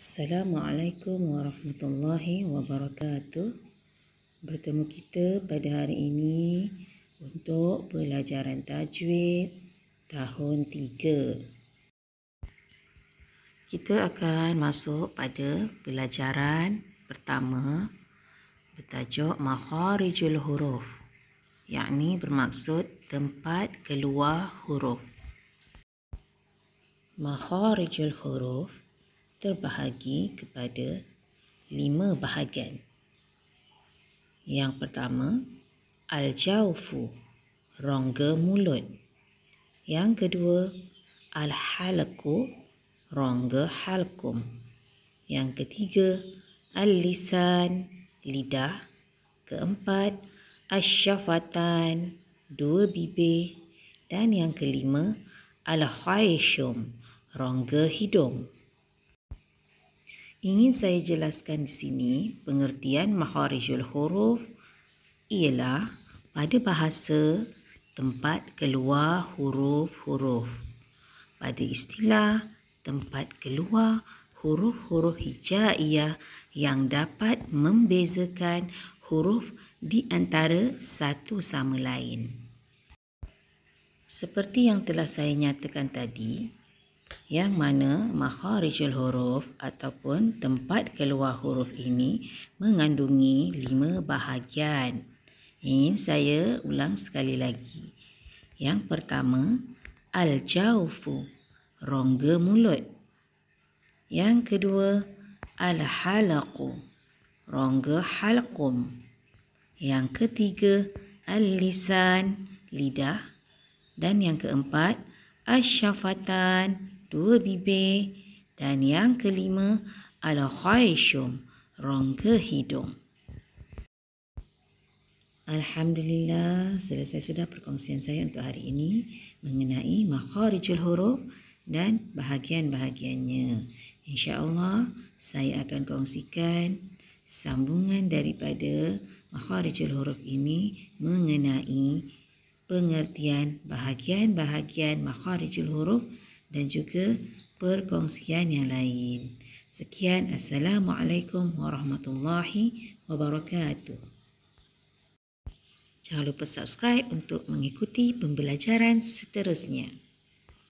Assalamualaikum warahmatullahi wabarakatuh. Bertemu kita pada hari ini untuk pelajaran tajwid tahun 3. Kita akan masuk pada pelajaran pertama bertajuk makharijul huruf, yakni bermaksud tempat keluar huruf. Makharijul huruf terbahagi kepada lima bahagian. Yang pertama, Al-Jawfu, rongga mulut. Yang kedua, Al-Halaku, rongga halkum. Yang ketiga, Al-Lisan, lidah. Keempat, Asyafatan, dua bibir. Dan yang kelima, Al-Khayshum, rongga hidung. Ingin saya jelaskan di sini, pengertian makharijul huruf ialah pada bahasa tempat keluar huruf-huruf. Pada istilah tempat keluar huruf-huruf hijaiyah yang dapat membezakan huruf di antara satu sama lain. Seperti yang telah saya nyatakan tadi, yang mana makharijul huruf ataupun tempat keluar huruf ini mengandungi lima bahagian. Ingin saya ulang sekali lagi. Yang pertama, al-jawfu, rongga mulut. Yang kedua, al-halaqu, rongga halqum. Yang ketiga, al-lisan, lidah. Dan yang keempat, asyafatan, dua bibir dan yang kelima al-khayshum rongga hidung. Alhamdulillah selesai sudah perkongsian saya untuk hari ini mengenai makharijul huruf dan bahagian-bahagiannya. InsyaAllah saya akan kongsikan sambungan daripada makharijul huruf ini mengenai pengertian bahagian-bahagian makharijul huruf dan juga perkongsian yang lain. Sekian, Assalamualaikum Warahmatullahi Wabarakatuh. Jangan lupa subscribe untuk mengikuti pembelajaran seterusnya.